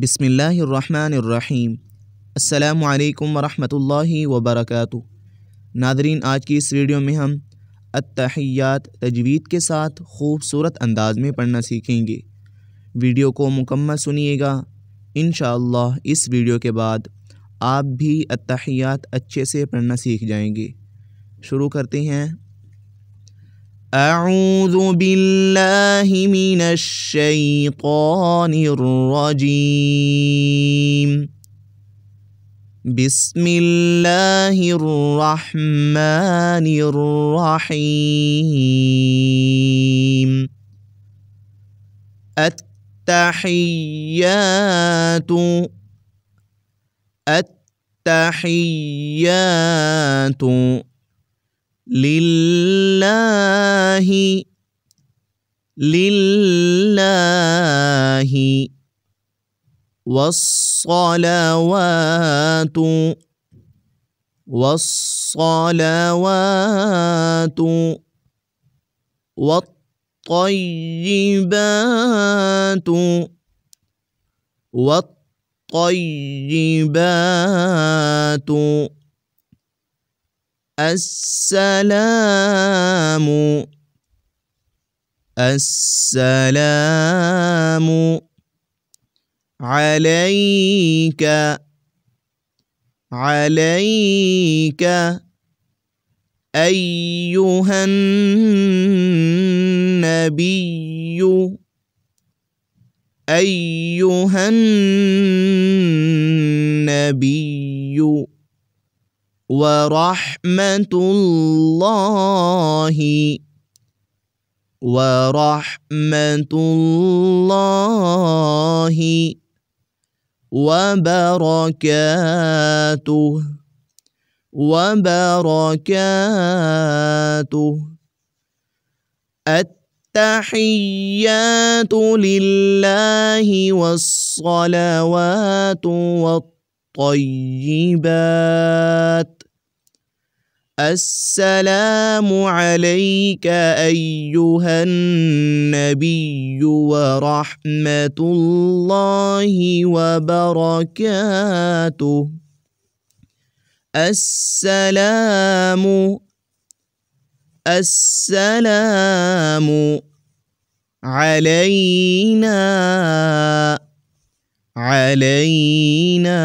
بسم اللہ الرحمن الرحیم السلام علیکم ورحمۃ اللہ وبرکاتہ ناظرین آج کی اس ویڈیو میں ہم اتحیات تجوید کے ساتھ خوبصورت انداز میں پڑھنا سیکھیں گے ویڈیو کو مکمل سنیے گا انشاءاللہ اللہ اس ویڈیو کے بعد آپ بھی اتحیات اچھے سے پڑھنا سیکھ جائیں گے شروع کرتے ہیں أعوذ بالله من الشيطان الرجيم بسم الله الرحمن الرحيم التحيات التحيات لله لله والصلوات والصلوات والطيبات والطيبات السلام السلام عليك عليك ايها النبي ايها النبي ورحمة الله ورحمة الله وبركاته وبركاته التحيات لله والصلوات والطيبات السلام عليك ايها النبي ورحمه الله وبركاته السلام السلام علينا علينا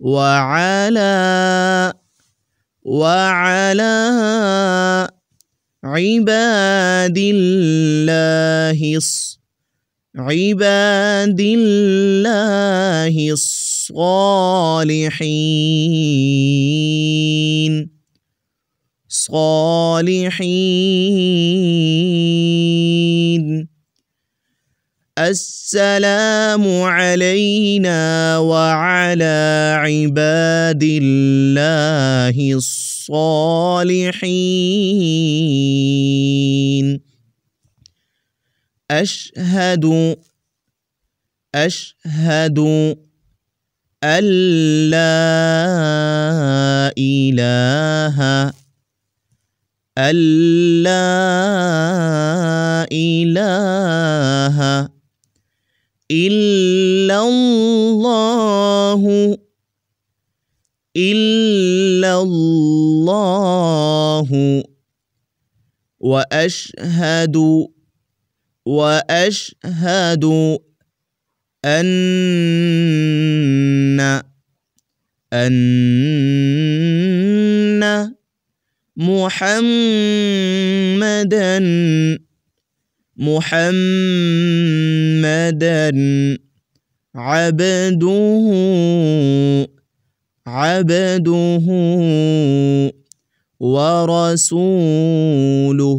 وعلى وعلى عباد الله عباد الله الصالحين صالحين السلام علينا وعلى عباد الله الصالحين أشهد أشهد أن لا إله أن لا واشهد واشهد ان ان محمدا محمدا عبده عبده ورسوله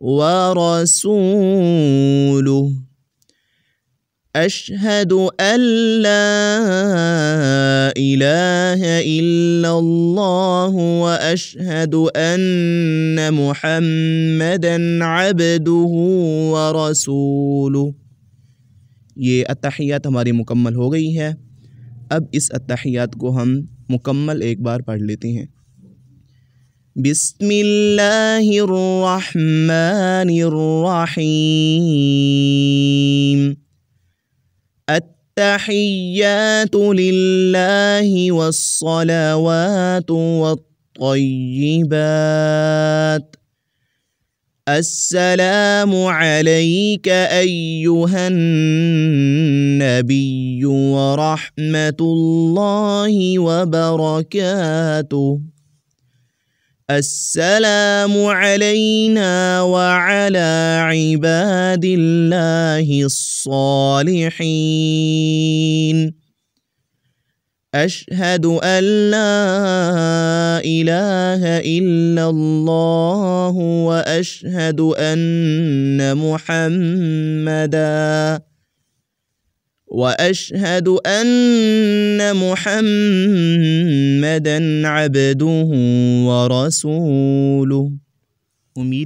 ورسوله أشهد أن لا إله إلا الله وأشهد أن محمدا عبده ورسوله یہ التحیات ہماری مکمل ہو گئی ہے اب اس التحیات کو ہم مکمل ایک بار پڑھ لیتے ہیں بسم الله الرحمن الرحيم التحيات لله والصلوات والطيبات السلام عليك ايها النبي ورحمه الله وبركاته السلام علينا وعلى عباد الله الصالحين اشهد ان لا اله الا الله واشهد ان محمدا امید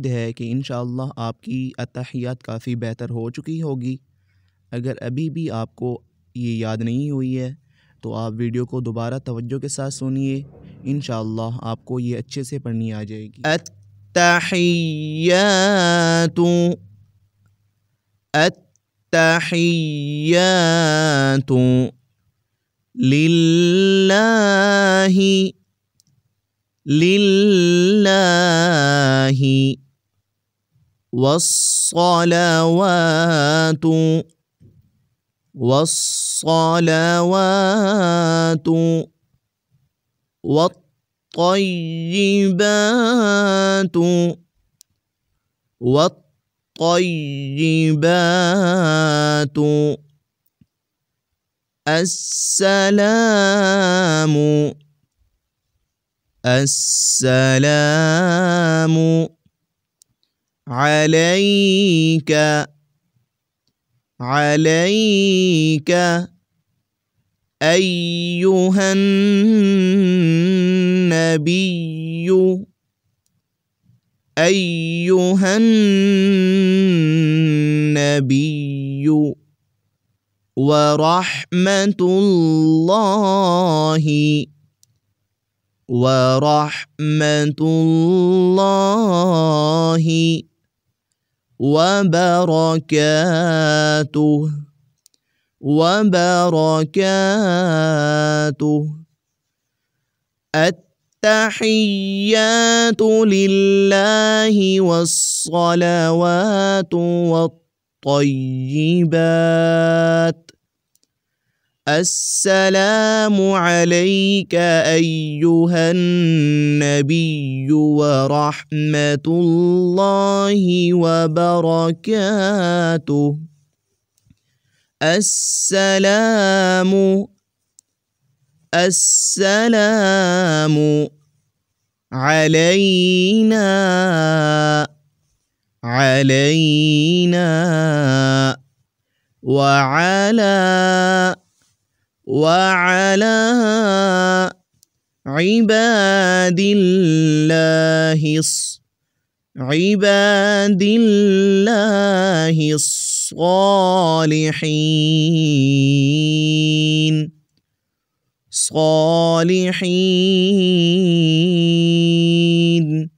ہے کہ انشاءاللہ آپ کی اتحیات کافی بہتر ہو چکی ہوگی اگر ابھی بھی آپ کو یہ یاد نہیں ہوئی ہے تو آپ ویڈیو کو دوبارہ توجہ کے ساتھ سنیے انشاءاللہ آپ کو یہ اچھے سے پڑھنی آ جائے گی التحيات لله لله والصلوات والصلوات والطيبات والطيبات الطيبات السلام السلام عليك عليك ايها النبي ايها النبي ورحمه الله ورحمه الله وبركاته وبركاته التحيات لله والصلوات والطيبات السلام عليك ايها النبي ورحمه الله وبركاته السلام السلام علينا علينا وعلى وعلى عباد الله عباد الله الصالحين الصالحين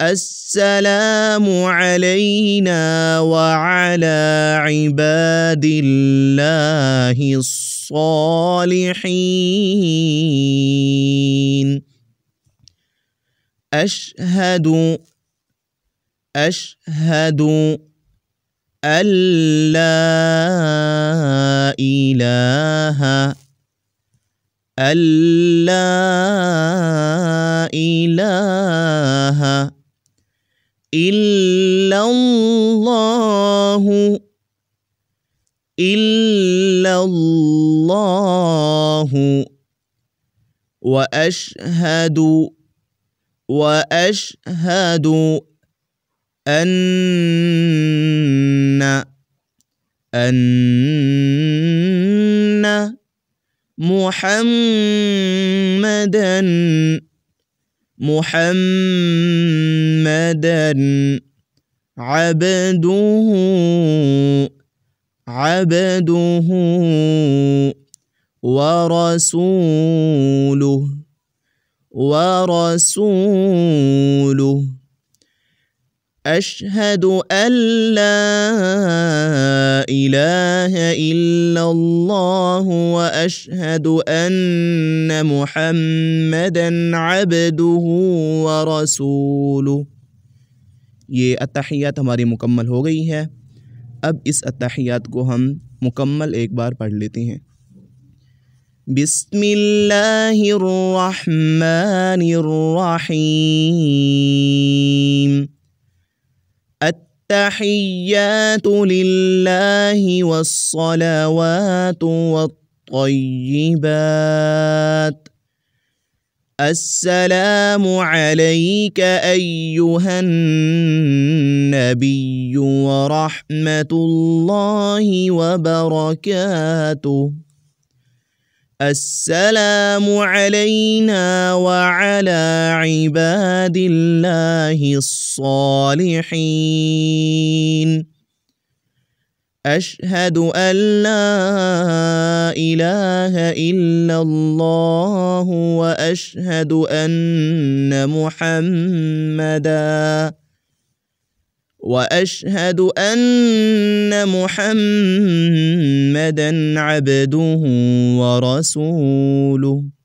السلام علينا وعلى عباد الله الصالحين أشهد أشهد أن لا إله ألا إله إلا الله إلا الله وأشهد وأشهد أن أن محمدا محمدا عبده عبده ورسوله ورسوله أشهد أن لا إله إلا الله وأشهد أن محمدا عبده ورسوله یہ التحیات ہماری مکمل ہو گئی ہے اب اس التحیات کو ہم مکمل ایک بار پڑھ لیتے ہیں بسم اللہ الرحمن الرحیم التحيات لله والصلوات والطيبات السلام عليك ايها النبي ورحمه الله وبركاته السلام علينا وعلى عباد الله الصالحين اشهد ان لا اله الا الله واشهد ان محمدا واشهد ان محمدا عبده ورسوله